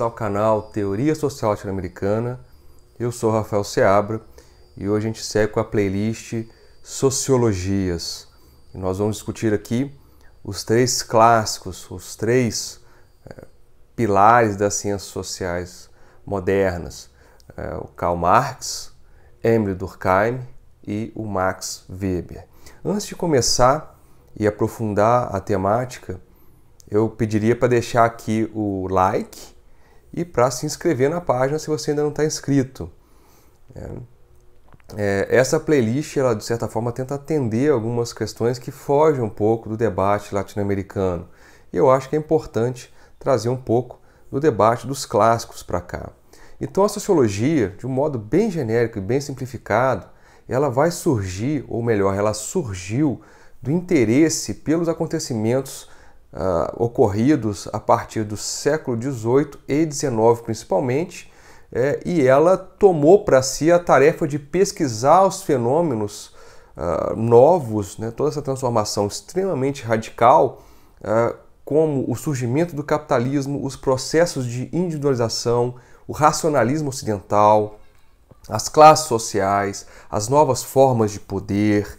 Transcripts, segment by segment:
bem-vindas ao canal Teoria Social Latino-Americana. Eu sou Rafael Seabra e hoje a gente segue com a playlist Sociologias. E nós vamos discutir aqui os três clássicos, os três é, pilares das ciências sociais modernas: é, o Karl Marx, Emile Durkheim e o Max Weber. Antes de começar e aprofundar a temática, eu pediria para deixar aqui o like e para se inscrever na página se você ainda não está inscrito. É. É, essa playlist, ela de certa forma tenta atender algumas questões que fogem um pouco do debate latino-americano. E eu acho que é importante trazer um pouco do debate dos clássicos para cá. Então a sociologia, de um modo bem genérico e bem simplificado, ela vai surgir, ou melhor, ela surgiu do interesse pelos acontecimentos uh, ocorridos a partir do século XVIII e XIX principalmente, é, e ela tomou para si a tarefa de pesquisar os fenômenos uh, novos, né, toda essa transformação extremamente radical, uh, como o surgimento do capitalismo, os processos de individualização, o racionalismo ocidental, as classes sociais, as novas formas de poder,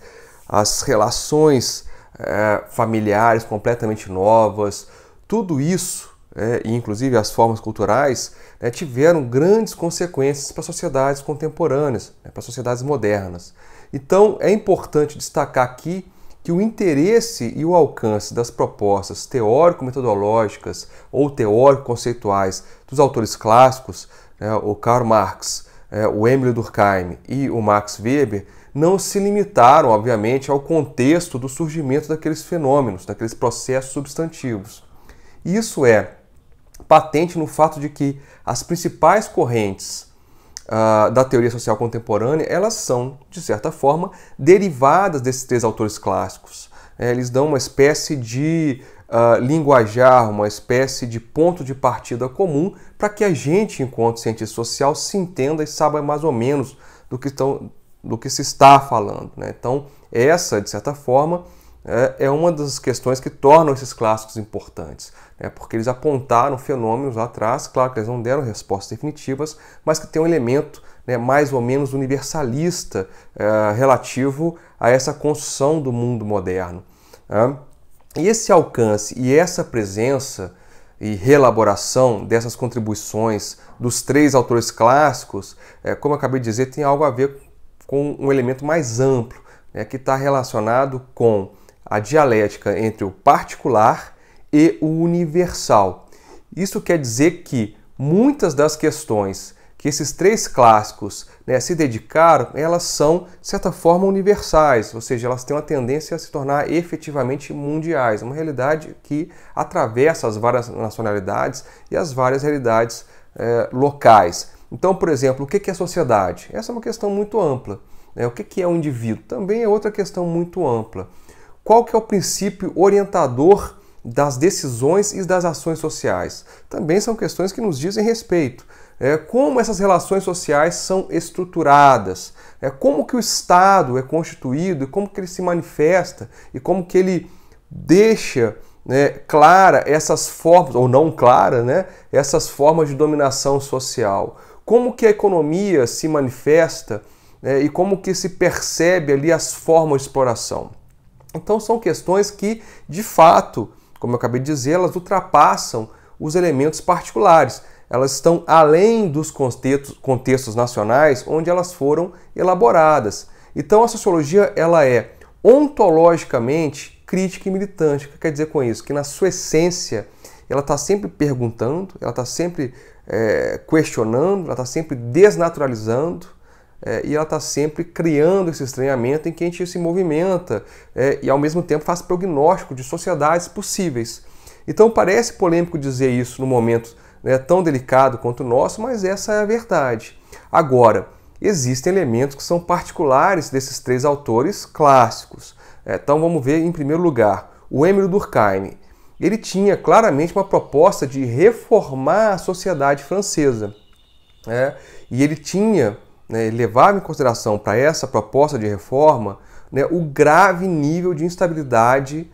as relações é, familiares completamente novas, tudo isso, é, e inclusive as formas culturais, né, tiveram grandes consequências para sociedades contemporâneas, né, para sociedades modernas. Então é importante destacar aqui que o interesse e o alcance das propostas teórico-metodológicas ou teórico-conceituais dos autores clássicos, né, o Karl Marx, é, o Emile Durkheim e o Max Weber, não se limitaram, obviamente, ao contexto do surgimento daqueles fenômenos, daqueles processos substantivos. Isso é patente no fato de que as principais correntes uh, da teoria social contemporânea, elas são, de certa forma, derivadas desses três autores clássicos. É, eles dão uma espécie de uh, linguajar, uma espécie de ponto de partida comum para que a gente, enquanto cientista social, se entenda e saiba mais ou menos do que estão do que se está falando. Né? Então, essa, de certa forma, é, é uma das questões que tornam esses clássicos importantes, né? porque eles apontaram fenômenos lá atrás, claro que eles não deram respostas definitivas, mas que tem um elemento né, mais ou menos universalista é, relativo a essa construção do mundo moderno. Né? E esse alcance e essa presença e relaboração dessas contribuições dos três autores clássicos, é, como eu acabei de dizer, tem algo a ver com um elemento mais amplo, né, que está relacionado com a dialética entre o particular e o universal. Isso quer dizer que muitas das questões que esses três clássicos né, se dedicaram, elas são, de certa forma, universais, ou seja, elas têm uma tendência a se tornar efetivamente mundiais, uma realidade que atravessa as várias nacionalidades e as várias realidades eh, locais. Então, por exemplo, o que é sociedade? Essa é uma questão muito ampla. Né? O que é o indivíduo? Também é outra questão muito ampla. Qual que é o princípio orientador das decisões e das ações sociais? Também são questões que nos dizem respeito. É, como essas relações sociais são estruturadas, é, como que o Estado é constituído, como que ele se manifesta e como que ele deixa né, clara essas formas, ou não clara, né, essas formas de dominação social como que a economia se manifesta né, e como que se percebe ali as formas de exploração. Então são questões que, de fato, como eu acabei de dizer, elas ultrapassam os elementos particulares. Elas estão além dos contextos, contextos nacionais onde elas foram elaboradas. Então a sociologia ela é ontologicamente crítica e militante. O que quer dizer com isso? Que na sua essência ela está sempre perguntando, ela está sempre é, questionando, ela está sempre desnaturalizando é, e ela está sempre criando esse estranhamento em que a gente se movimenta é, e ao mesmo tempo faz prognóstico de sociedades possíveis. Então parece polêmico dizer isso no momento né, tão delicado quanto o nosso, mas essa é a verdade. Agora, existem elementos que são particulares desses três autores clássicos. É, então vamos ver em primeiro lugar o Emílio Durkheim ele tinha claramente uma proposta de reformar a sociedade francesa. Né? E ele tinha, né, levava em consideração para essa proposta de reforma né, o grave nível de instabilidade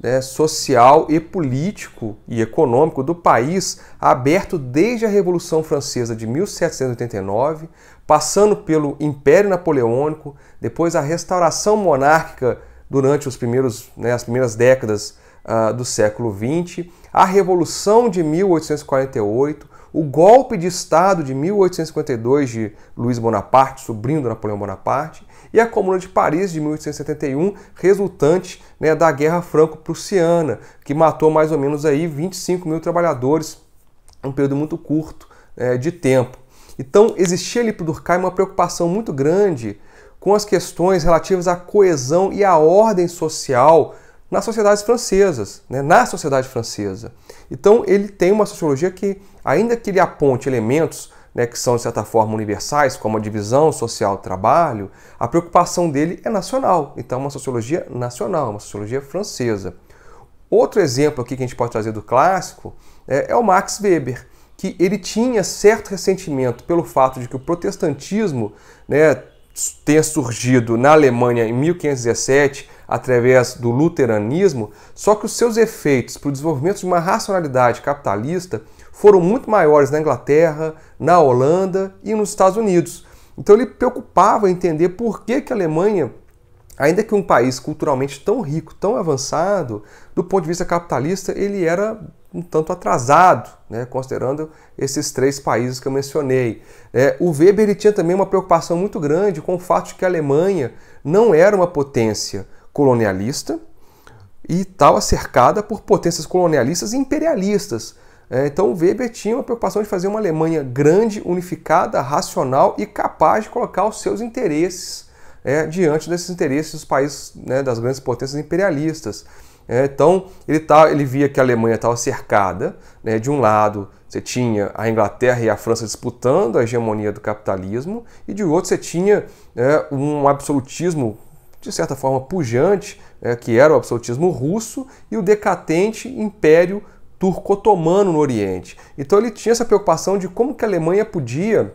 né, social e político e econômico do país, aberto desde a Revolução Francesa de 1789, passando pelo Império Napoleônico, depois a restauração monárquica durante os primeiros, né, as primeiras décadas uh, do século XX, a Revolução de 1848, o golpe de Estado de 1852 de Luiz Bonaparte, sobrinho do Napoleão Bonaparte, e a Comuna de Paris de 1871, resultante né, da Guerra Franco-Prussiana, que matou mais ou menos aí 25 mil trabalhadores em um período muito curto é, de tempo. Então, existia ali para Durkheim uma preocupação muito grande com as questões relativas à coesão e à ordem social nas sociedades francesas, né? na sociedade francesa. Então ele tem uma sociologia que, ainda que ele aponte elementos né, que são de certa forma universais, como a divisão social do trabalho, a preocupação dele é nacional. Então é uma sociologia nacional, uma sociologia francesa. Outro exemplo aqui que a gente pode trazer do clássico é, é o Max Weber, que ele tinha certo ressentimento pelo fato de que o protestantismo né, tenha surgido na Alemanha em 1517 através do luteranismo, só que os seus efeitos para o desenvolvimento de uma racionalidade capitalista foram muito maiores na Inglaterra, na Holanda e nos Estados Unidos. Então ele preocupava em entender por que, que a Alemanha, ainda que um país culturalmente tão rico, tão avançado, do ponto de vista capitalista, ele era um tanto atrasado, né, considerando esses três países que eu mencionei. É, o Weber ele tinha também uma preocupação muito grande com o fato de que a Alemanha não era uma potência colonialista e estava cercada por potências colonialistas e imperialistas. É, então Weber tinha uma preocupação de fazer uma Alemanha grande, unificada, racional e capaz de colocar os seus interesses é, diante desses interesses dos países né, das grandes potências imperialistas. É, então ele, tá, ele via que a Alemanha estava cercada, né, de um lado você tinha a Inglaterra e a França disputando a hegemonia do capitalismo, e de outro você tinha é, um absolutismo de certa forma pujante, é, que era o absolutismo russo, e o decadente império turco-otomano no Oriente. Então ele tinha essa preocupação de como que a Alemanha podia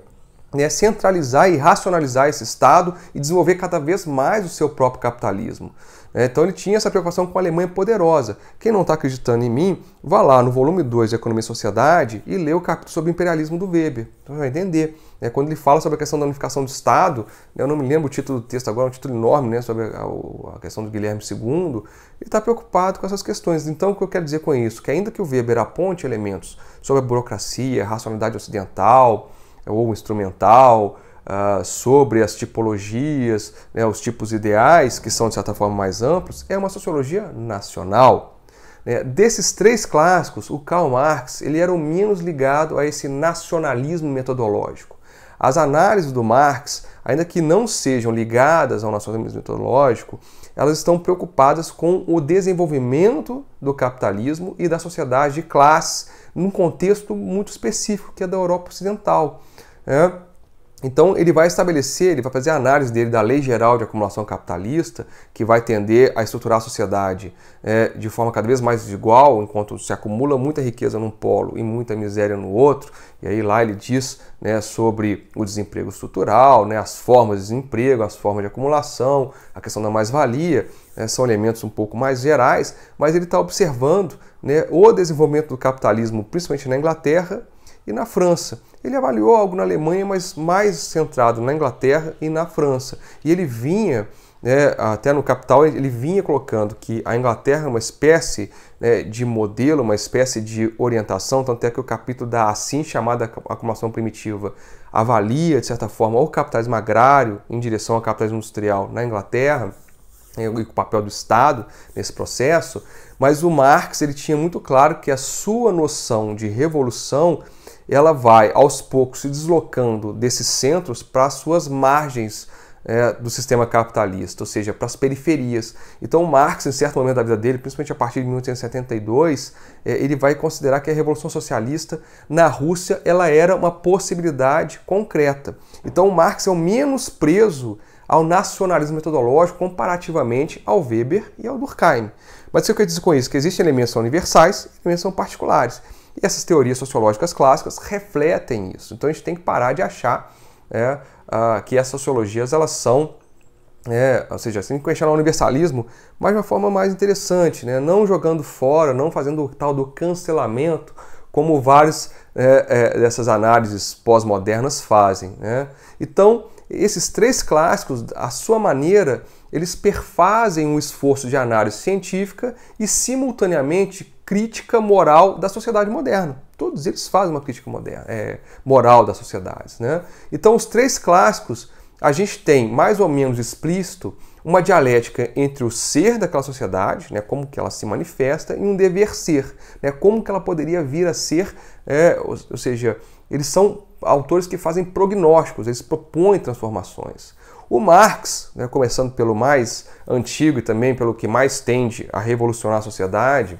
né, centralizar e racionalizar esse Estado e desenvolver cada vez mais o seu próprio capitalismo. É, então ele tinha essa preocupação com a Alemanha poderosa. Quem não está acreditando em mim, vá lá no volume 2 de Economia e Sociedade e lê o capítulo sobre o imperialismo do Weber. Então vai entender. Né? Quando ele fala sobre a questão da unificação do Estado, né, eu não me lembro o título do texto agora, é um título enorme né, sobre a, questão do Guilherme II, ele está preocupado com essas questões. Então o que eu quero dizer com isso? Que ainda que o Weber aponte elementos sobre a burocracia, a racionalidade ocidental ou instrumental, ah, sobre as tipologias, né, os tipos ideais, que são de certa forma mais amplos, é uma sociologia nacional. Né, desses três clássicos, o Karl Marx ele era o menos ligado a esse nacionalismo metodológico. As análises do Marx, ainda que não sejam ligadas ao nacionalismo metodológico, elas estão preocupadas com o desenvolvimento do capitalismo e da sociedade de classe num contexto muito específico que é da Europa Ocidental. Né? Então ele vai estabelecer, ele vai fazer a análise dele da lei geral de acumulação capitalista, que vai tender a estruturar a sociedade é, de forma cada vez mais desigual, enquanto se acumula muita riqueza num polo e muita miséria no outro. E aí lá ele diz né, sobre o desemprego estrutural, né, as formas de desemprego, as formas de acumulação, a questão da mais-valia, né, são elementos um pouco mais gerais, mas ele está observando né, o desenvolvimento do capitalismo, principalmente na Inglaterra, e na França. Ele avaliou algo na Alemanha, mas mais centrado na Inglaterra e na França. E ele vinha, né, até no Capital, ele vinha colocando que a Inglaterra é uma espécie né, de modelo, uma espécie de orientação, tanto é que o capítulo da assim chamada acumulação primitiva avalia, de certa forma, o capitalismo agrário em direção ao capitalismo industrial na Inglaterra né, e o papel do Estado nesse processo, mas o Marx ele tinha muito claro que a sua noção de revolução ela vai aos poucos se deslocando desses centros para as suas margens é, do sistema capitalista, ou seja, para as periferias. Então, Marx, em certo momento da vida dele, principalmente a partir de 1972, é, ele vai considerar que a Revolução Socialista na Rússia ela era uma possibilidade concreta. Então, Marx é o menos preso ao nacionalismo metodológico comparativamente ao Weber e ao Durkheim. Mas o que eu quero dizer com isso? Que existem elementos universais e elementos particulares. E essas teorias sociológicas clássicas refletem isso. Então a gente tem que parar de achar é, que as sociologias elas são é, ou seja, que assim, questionar o universalismo, mas de uma forma mais interessante, né? não jogando fora, não fazendo o tal do cancelamento, como várias é, é, dessas análises pós-modernas fazem. Né? Então, esses três clássicos, à sua maneira, eles perfazem um esforço de análise científica e, simultaneamente, crítica moral da sociedade moderna. Todos eles fazem uma crítica moderna, é, moral da sociedade. Né? Então, os três clássicos, a gente tem mais ou menos explícito uma dialética entre o ser daquela sociedade, né, como que ela se manifesta, e um dever ser, né, como que ela poderia vir a ser, é, ou, ou seja, eles são autores que fazem prognósticos, eles propõem transformações. O Marx, né, começando pelo mais antigo e também pelo que mais tende a revolucionar a sociedade,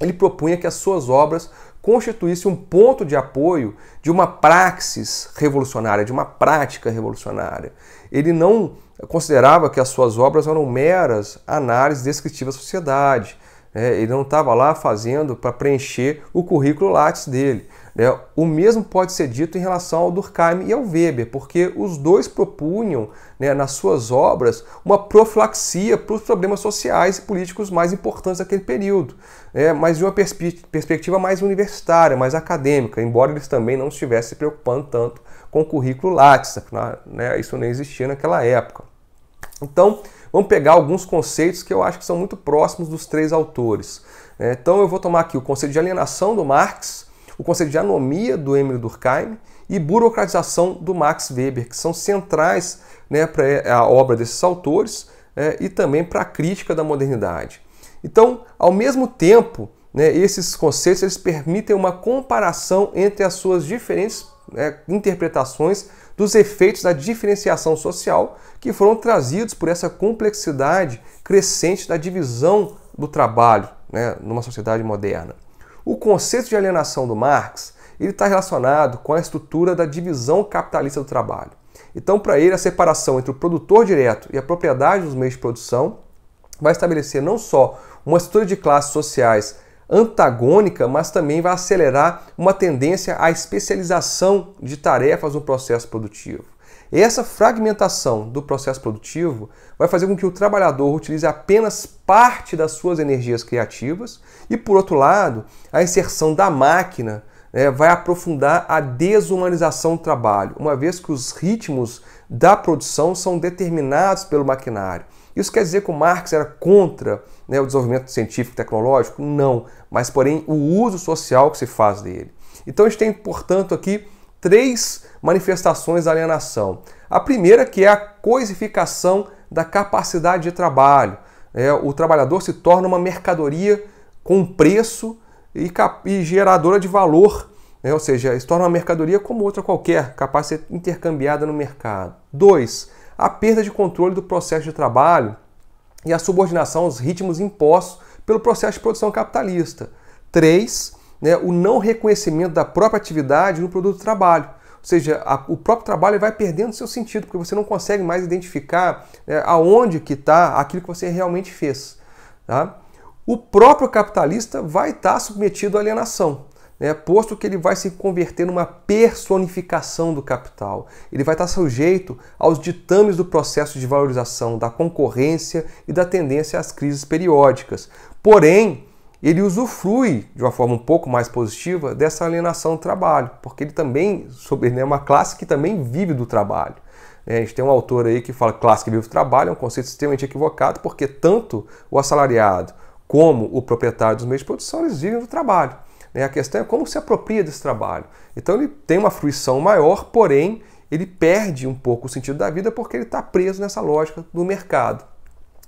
ele propunha que as suas obras constituíssem um ponto de apoio de uma praxis revolucionária, de uma prática revolucionária. Ele não considerava que as suas obras eram meras análises descritivas da sociedade, né? Ele não estava lá fazendo para preencher o currículo Lattes dele. Né? O mesmo pode ser dito em relação ao Durkheim e ao Weber, porque os dois propunham né, nas suas obras uma profilaxia para os problemas sociais e políticos mais importantes daquele período, né? mas de uma perspe perspectiva mais universitária, mais acadêmica, embora eles também não estivessem se preocupando tanto com o currículo Lattes, né, isso nem existia naquela época. Então, Vamos pegar alguns conceitos que eu acho que são muito próximos dos três autores. Né? Então eu vou tomar aqui o conceito de alienação do Marx, o conceito de anomia do Emile Durkheim e burocratização do Max Weber, que são centrais né, para eh, a obra desses autores é, e também para a crítica da modernidade. Então, ao mesmo tempo, né, esses conceitos eles permitem uma comparação entre as suas diferentes né, interpretações dos efeitos da diferenciação social que foram trazidos por essa complexidade crescente da divisão do trabalho né, numa sociedade moderna. O conceito de alienação do Marx ele está relacionado com a estrutura da divisão capitalista do trabalho. Então, para ele, a separação entre o produtor direto e a propriedade dos meios de produção vai estabelecer não só uma estrutura de classes sociais antagônica, mas também vai acelerar uma tendência à especialização de tarefas no processo produtivo. essa fragmentação do processo produtivo vai fazer com que o trabalhador utilize apenas parte das suas energias criativas e, por outro lado, a inserção da máquina né, vai aprofundar a desumanização do trabalho, uma vez que os ritmos da produção são determinados pelo maquinário. Isso quer dizer que o Marx era contra né, o desenvolvimento científico e tecnológico? Não, mas porém o uso social que se faz dele. Então a gente tem, portanto, aqui três manifestações da alienação. A primeira que é a coisificação da capacidade de trabalho. É, o trabalhador se torna uma mercadoria com preço e, e geradora de valor, é, ou seja, se torna uma mercadoria como outra qualquer, capaz de ser intercambiada no mercado. Dois, a perda de controle do processo de trabalho e a subordinação aos ritmos impostos pelo processo de produção capitalista. 3. Né, o não reconhecimento da própria atividade no produto do trabalho. Ou seja, a, o próprio trabalho vai perdendo seu sentido, porque você não consegue mais identificar né, aonde que está aquilo que você realmente fez. Tá? O próprio capitalista vai estar tá submetido à alienação né, posto que ele vai se converter numa personificação do capital. Ele vai estar sujeito aos ditames do processo de valorização, da concorrência e da tendência às crises periódicas. Porém, ele usufrui, de uma forma um pouco mais positiva, dessa alienação do trabalho, porque ele também sobre, né, é uma classe que também vive do trabalho. É, a gente tem um autor aí que fala classe que vive do trabalho, é um conceito extremamente equivocado, porque tanto o assalariado como o proprietário dos meios de produção, eles vivem do trabalho. Né? A questão é como se apropria desse trabalho. Então ele tem uma fruição maior, porém ele perde um pouco o sentido da vida porque ele está preso nessa lógica do mercado.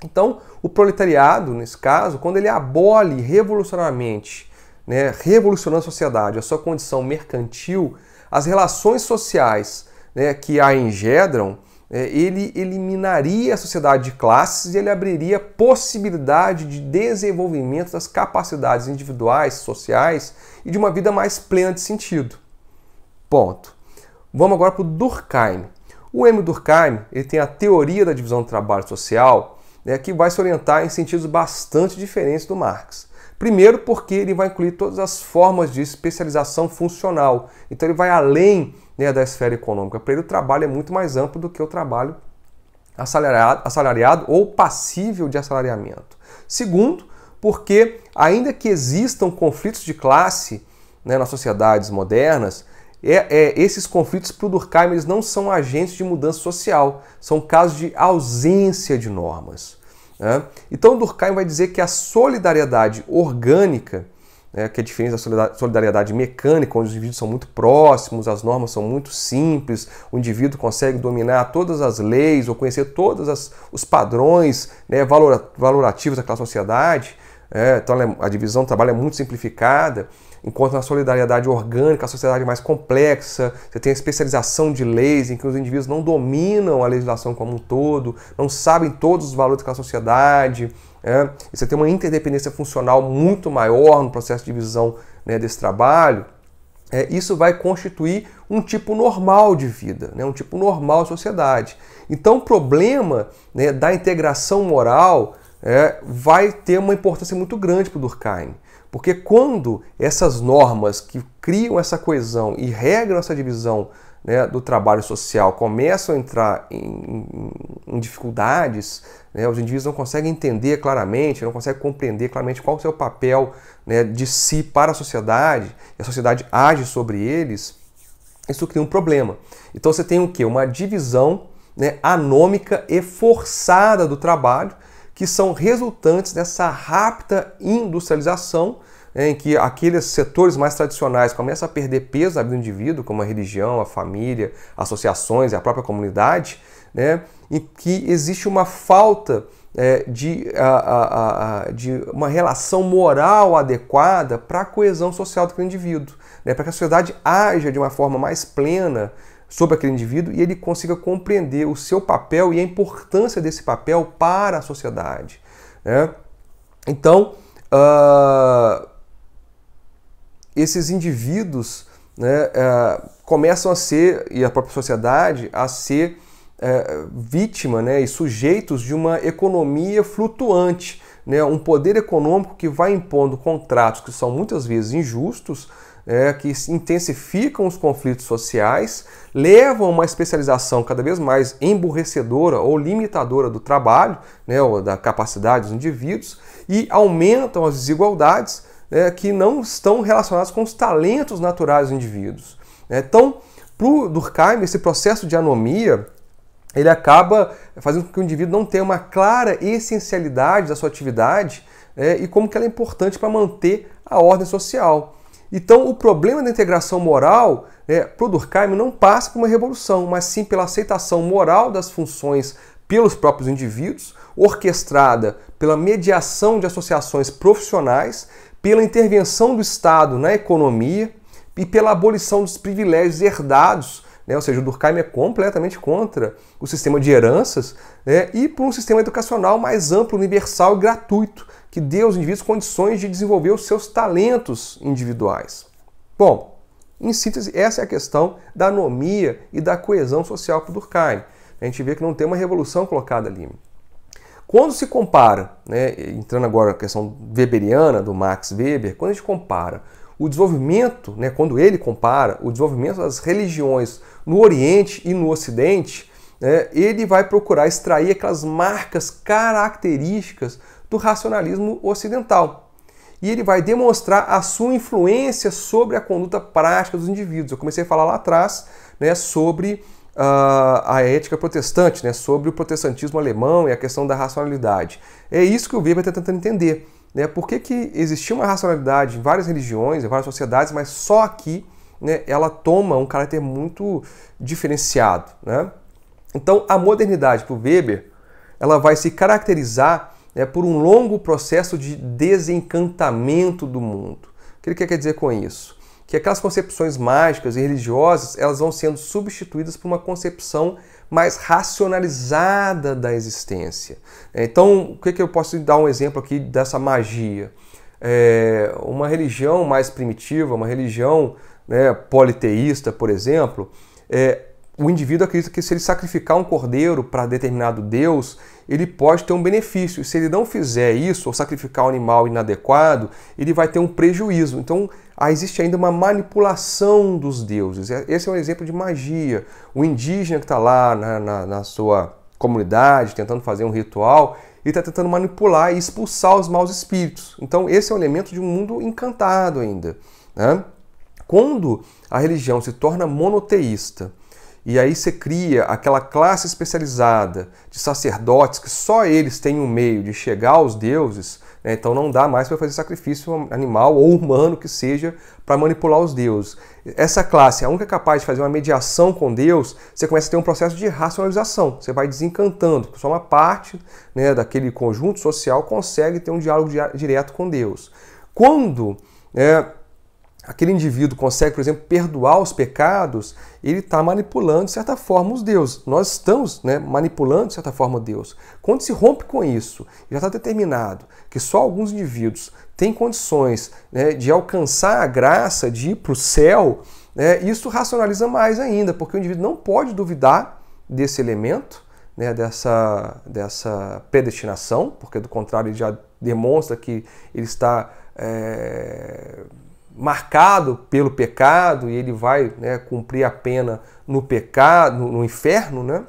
Então, o proletariado, nesse caso, quando ele abole revolucionariamente, né, revolucionando a sociedade, a sua condição mercantil, as relações sociais né, que a engendram, é, ele eliminaria a sociedade de classes e ele abriria possibilidade de desenvolvimento das capacidades individuais, sociais e de uma vida mais plena de sentido. Ponto. Vamos agora para o Durkheim. O Emil Durkheim ele tem a teoria da divisão do trabalho social né, que vai se orientar em sentidos bastante diferentes do Marx. Primeiro, porque ele vai incluir todas as formas de especialização funcional. Então, ele vai além né, da esfera econômica. Para ele, o trabalho é muito mais amplo do que o trabalho assalariado, assalariado ou passível de assalariamento. Segundo, porque ainda que existam conflitos de classe né, nas sociedades modernas, é, é, esses conflitos para o Durkheim eles não são agentes de mudança social, são casos de ausência de normas. Né? Então Durkheim vai dizer que a solidariedade orgânica né, que é diferente da solidariedade mecânica, onde os indivíduos são muito próximos, as normas são muito simples, o indivíduo consegue dominar todas as leis ou conhecer todos os padrões né, valor, valorativos daquela sociedade. É, então é, a divisão do trabalho é muito simplificada, enquanto na solidariedade orgânica a sociedade é mais complexa, você tem a especialização de leis em que os indivíduos não dominam a legislação como um todo, não sabem todos os valores daquela sociedade, é, e você tem uma interdependência funcional muito maior no processo de visão né, desse trabalho. É, isso vai constituir um tipo normal de vida, né, um tipo normal de sociedade. Então, o problema né, da integração moral é, vai ter uma importância muito grande para o Durkheim. Porque quando essas normas que criam essa coesão e regram essa divisão né, do trabalho social começam a entrar em, em, dificuldades, né, os indivíduos não conseguem entender claramente, não conseguem compreender claramente qual é o seu papel né, de si para a sociedade, e a sociedade age sobre eles, isso cria um problema. Então você tem o quê? Uma divisão né, anômica e forçada do trabalho, que são resultantes dessa rápida industrialização em que aqueles setores mais tradicionais começam a perder peso na vida do indivíduo, como a religião, a família, associações e a própria comunidade, né? e que existe uma falta é, de, a, a, a, de uma relação moral adequada para a coesão social daquele indivíduo, né? para que a sociedade haja de uma forma mais plena sobre aquele indivíduo e ele consiga compreender o seu papel e a importância desse papel para a sociedade. Né? Então, uh, esses indivíduos né, é, começam a ser, e a própria sociedade, a ser é, vítima né, e sujeitos de uma economia flutuante, né, um poder econômico que vai impondo contratos que são muitas vezes injustos, é, que intensificam os conflitos sociais, levam a uma especialização cada vez mais emburrecedora ou limitadora do trabalho, né, ou da capacidade dos indivíduos, e aumentam as desigualdades é, que não estão relacionados com os talentos naturais dos indivíduos. Né? Então, para o Durkheim, esse processo de anomia ele acaba fazendo com que o indivíduo não tenha uma clara essencialidade da sua atividade é, e como que ela é importante para manter a ordem social. Então, o problema da integração moral, é, para o Durkheim, não passa por uma revolução, mas sim pela aceitação moral das funções pelos próprios indivíduos, orquestrada pela mediação de associações profissionais pela intervenção do Estado na economia e pela abolição dos privilégios herdados. Né? Ou seja, o Durkheim é completamente contra o sistema de heranças né? e por um sistema educacional mais amplo, universal e gratuito, que dê aos indivíduos condições de desenvolver os seus talentos individuais. Bom, em síntese, essa é a questão da anomia e da coesão social para Durkheim. A gente vê que não tem uma revolução colocada ali. Quando se compara, né, entrando agora na questão weberiana do Max Weber, quando a gente compara o desenvolvimento, né, quando ele compara o desenvolvimento das religiões no Oriente e no Ocidente, né, ele vai procurar extrair aquelas marcas características do racionalismo ocidental. E ele vai demonstrar a sua influência sobre a conduta prática dos indivíduos. Eu comecei a falar lá atrás né, sobre a, ah, a ética protestante, né, sobre o protestantismo alemão e a questão da racionalidade. É isso que o Weber está tentando entender. Né, por que, que existia uma racionalidade em várias religiões, em várias sociedades, mas só aqui né, ela toma um caráter muito diferenciado. Né? Então, a modernidade para o Weber ela vai se caracterizar né, por um longo processo de desencantamento do mundo. O que ele quer dizer com isso? que aquelas concepções mágicas e religiosas elas vão sendo substituídas por uma concepção mais racionalizada da existência. Então, o que, que eu posso dar um exemplo aqui dessa magia? É, uma religião mais primitiva, uma religião né, politeísta, por exemplo, é, o indivíduo acredita que se ele sacrificar um cordeiro para determinado deus, ele pode ter um benefício. Se ele não fizer isso, ou sacrificar um animal inadequado, ele vai ter um prejuízo. Então, ah, existe ainda uma manipulação dos deuses. É, esse é um exemplo de magia. O indígena que está lá na, na, na sua comunidade tentando fazer um ritual e está tentando manipular e expulsar os maus espíritos. Então, esse é um elemento de um mundo encantado ainda. Né? Quando a religião se torna monoteísta, e aí você cria aquela classe especializada de sacerdotes que só eles têm um meio de chegar aos deuses, né? Então não dá mais para fazer sacrifício animal ou humano que seja para manipular os deuses. Essa classe, a única capaz de fazer uma mediação com Deus, você começa a ter um processo de racionalização. Você vai desencantando. Só uma parte né, daquele conjunto social consegue ter um diálogo direto com Deus. Quando é, aquele indivíduo consegue, por exemplo, perdoar os pecados, ele está manipulando, de certa forma, os deuses. Nós estamos né, manipulando, de certa forma, Deus. Quando se rompe com isso, já está determinado que só alguns indivíduos têm condições né, de alcançar a graça, de ir para o céu, né, isso racionaliza mais ainda, porque o indivíduo não pode duvidar desse elemento, né, dessa, dessa predestinação, porque do contrário ele já demonstra que ele está. É marcado pelo pecado e ele vai né, cumprir a pena no pecado, no inferno, né?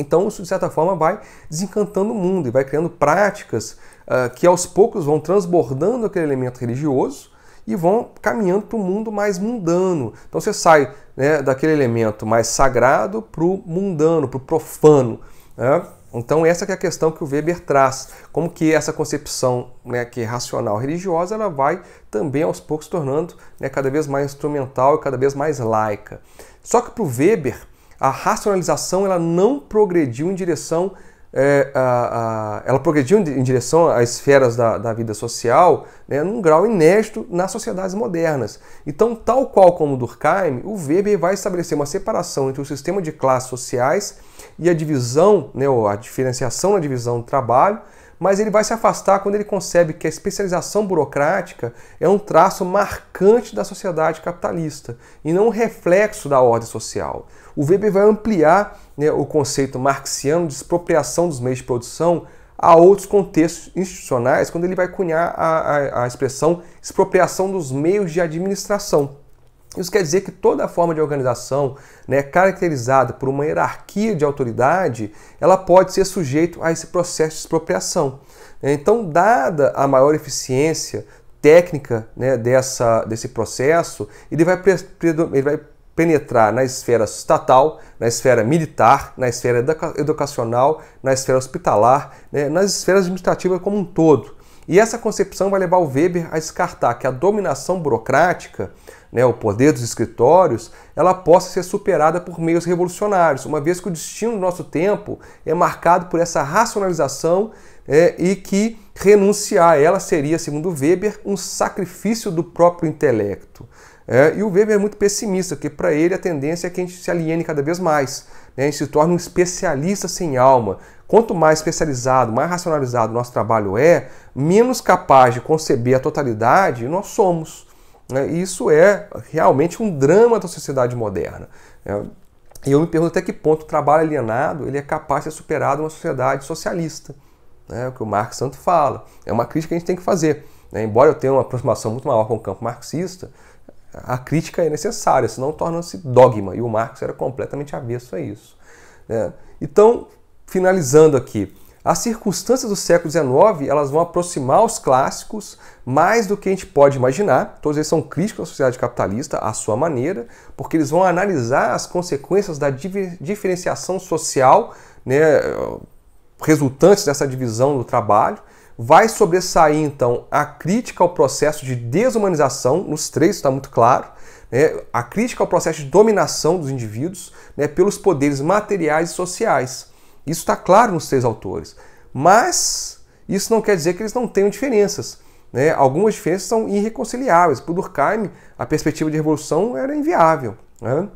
Então, isso de certa forma vai desencantando o mundo e vai criando práticas uh, que aos poucos vão transbordando aquele elemento religioso e vão caminhando para o mundo mais mundano. Então, você sai né, daquele elemento mais sagrado para o mundano, para o profano. Né? Então essa é a questão que o Weber traz, como que essa concepção né, que é racional religiosa ela vai também aos poucos se tornando né, cada vez mais instrumental e cada vez mais laica. Só que para o Weber a racionalização ela não progrediu em direção é, a, a, ela progrediu em direção às esferas da, da vida social né, num grau inédito nas sociedades modernas. Então, tal qual como Durkheim, o Weber vai estabelecer uma separação entre o sistema de classes sociais e a divisão, né, ou a diferenciação na divisão do trabalho, mas ele vai se afastar quando ele concebe que a especialização burocrática é um traço marcante da sociedade capitalista e não um reflexo da ordem social. O Weber vai ampliar né, o conceito marxiano de expropriação dos meios de produção a outros contextos institucionais, quando ele vai cunhar a, a, a expressão expropriação dos meios de administração. Isso quer dizer que toda forma de organização né, caracterizada por uma hierarquia de autoridade, ela pode ser sujeita a esse processo de expropriação. Então, dada a maior eficiência técnica né, dessa, desse processo, ele vai, ele vai penetrar na esfera estatal, na esfera militar, na esfera educacional, na esfera hospitalar, né, nas esferas administrativas como um todo. E essa concepção vai levar o Weber a descartar que a dominação burocrática né, o poder dos escritórios, ela possa ser superada por meios revolucionários, uma vez que o destino do nosso tempo é marcado por essa racionalização é, e que renunciar a ela seria, segundo Weber, um sacrifício do próprio intelecto. É, e o Weber é muito pessimista, porque para ele a tendência é que a gente se aliene cada vez mais, né, a gente se torne um especialista sem alma. Quanto mais especializado, mais racionalizado o nosso trabalho é, menos capaz de conceber a totalidade nós somos. Né? Isso é realmente um drama da sociedade moderna. Né? E eu me pergunto até que ponto o trabalho alienado ele é capaz de ser superado uma sociedade socialista. É o que o Marx tanto fala. É uma crítica que a gente tem que fazer. Embora eu tenha uma aproximação muito maior com o campo marxista, a crítica é necessária, senão torna-se dogma. E o Marx era completamente avesso a isso. Então, finalizando aqui, as circunstâncias do século XIX elas vão aproximar os clássicos mais do que a gente pode imaginar. Todos eles são críticos à sociedade capitalista, à sua maneira, porque eles vão analisar as consequências da diferenciação social né, resultantes dessa divisão do trabalho. Vai sobressair, então, a crítica ao processo de desumanização, nos três está muito claro, né, a crítica ao processo de dominação dos indivíduos né, pelos poderes materiais e sociais. Isso está claro nos três autores. Mas isso não quer dizer que eles não tenham diferenças. Né? Algumas diferenças são irreconciliáveis. Para Durkheim, a perspectiva de revolução era inviável. Né?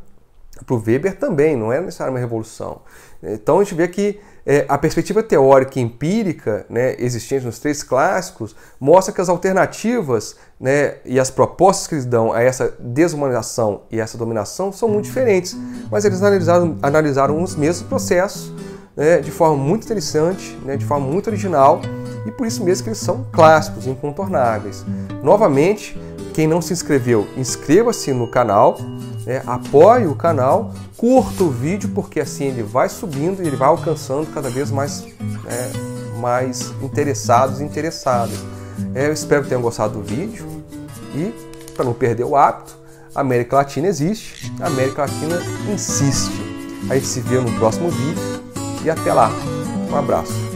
Para o Weber também, não era necessária uma revolução. Então a gente vê que é, a perspectiva teórica e empírica né, existente nos três clássicos mostra que as alternativas né, e as propostas que eles dão a essa desumanização e essa dominação são muito diferentes, mas eles analisaram, analisaram os mesmos processos né, de forma muito interessante, né, de forma muito original e por isso mesmo que eles são clássicos, incontornáveis. Novamente, quem não se inscreveu, inscreva-se no canal, né, apoie o canal, curta o vídeo porque assim ele vai subindo e ele vai alcançando cada vez mais, né, mais interessados e interessadas. É, eu espero que tenham gostado do vídeo e para não perder o hábito, a América Latina existe, a América Latina insiste. A gente se vê no próximo vídeo e até lá. Um abraço.